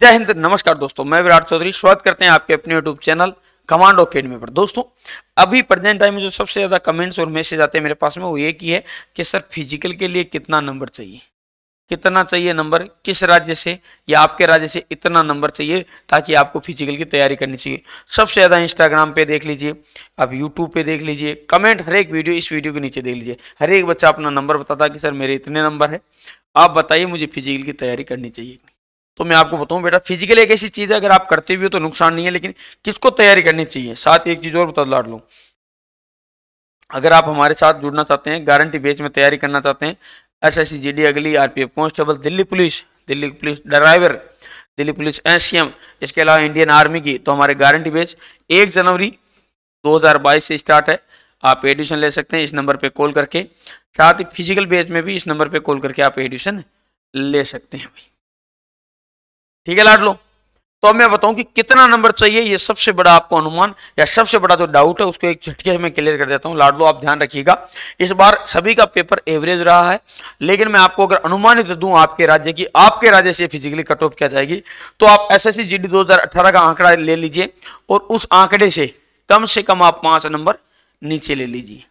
जय हिंद नमस्कार दोस्तों मैं विराट चौधरी स्वागत करते हैं आपके अपने यूट्यूब चैनल कमांडो अकेडमी पर दोस्तों अभी प्रेजेंट टाइम में जो सबसे ज़्यादा कमेंट्स और मैसेज आते हैं मेरे पास में वो ये की है कि सर फिजिकल के लिए कितना नंबर चाहिए कितना चाहिए नंबर किस राज्य से या आपके राज्य से इतना नंबर चाहिए ताकि आपको फिजिकल की तैयारी करनी चाहिए सबसे ज़्यादा इंस्टाग्राम पे देख लीजिए आप यूट्यूब पे देख लीजिए कमेंट हर एक वीडियो इस वीडियो के नीचे देख लीजिए हर एक बच्चा अपना नंबर बताता कि सर मेरे इतने नंबर है आप बताइए मुझे फिजिकल की तैयारी करनी चाहिए तो मैं आपको बताऊं बेटा फिजिकल एक ऐसी चीज़ है अगर आप करते भी हो तो नुकसान नहीं है लेकिन किसको तैयारी करनी चाहिए साथ एक चीज़ और बता लाड़ लूँ अगर आप हमारे साथ जुड़ना चाहते हैं गारंटी बेच में तैयारी करना चाहते हैं S S C G D अगली R P F Delhi police Delhi police driver Delhi police S C M इसके अलावा इंडियन आर्मी की तो हमारे गारंटी बेच एक जनवरी 2022 से स्टार्ट है आप एडमिशन ले सकते हैं इस नंबर पे कॉल करके साथ ही फिजिकल बेच में भी इस नंबर पे कॉल करके आप एडमिशन ले सकते हैं भाई ठीक है लाड लो तो अब मैं बताऊं कि कितना नंबर चाहिए ये सबसे बड़ा आपको अनुमान या सबसे बड़ा जो तो डाउट है उसको एक झटके में क्लियर कर देता हूं लाड लो आप ध्यान रखिएगा इस बार सभी का पेपर एवरेज रहा है लेकिन मैं आपको अगर अनुमानित दूं आपके राज्य की आपके राज्य से फिजिकली कट ऑफ किया जाएगी तो आप एस एस का आंकड़ा ले लीजिए और उस आंकड़े से कम से कम आप पांच नंबर नीचे ले लीजिए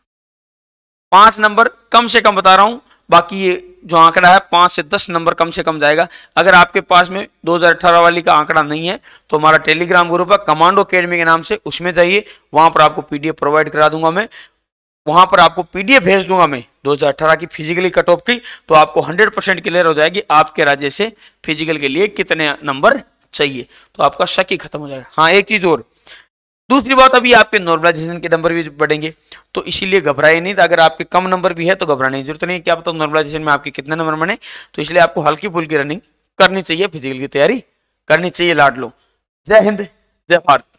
पांच नंबर कम से कम बता रहा हूं बाकी ये जो आंकड़ा है पाँच से दस नंबर कम से कम जाएगा अगर आपके पास में 2018 वाली का आंकड़ा नहीं है तो हमारा टेलीग्राम ग्रुप है कमांडो अकेडमी के नाम से उसमें जाइए वहाँ पर आपको पीडीएफ प्रोवाइड करा दूंगा मैं वहां पर आपको पीडीएफ भेज दूंगा मैं 2018 की फिजिकली कट ऑफ की तो आपको 100 परसेंट क्लियर हो जाएगी आपके राज्य से फिजिकल के लिए कितने नंबर चाहिए तो आपका शक ही खत्म हो जाएगा हाँ एक चीज़ और दूसरी बात अभी आपके नॉर्मलाइजेशन के नंबर भी बढ़ेंगे तो इसीलिए घबराए नहीं था अगर आपके कम नंबर भी है तो घबराने की जरूरत नहीं क्या पता नॉर्मलाइजेशन में आपके कितने नंबर बने तो इसलिए आपको हल्की फुल्की रनिंग करनी चाहिए फिजिकल की तैयारी करनी चाहिए लाड लो जय हिंद जय भारत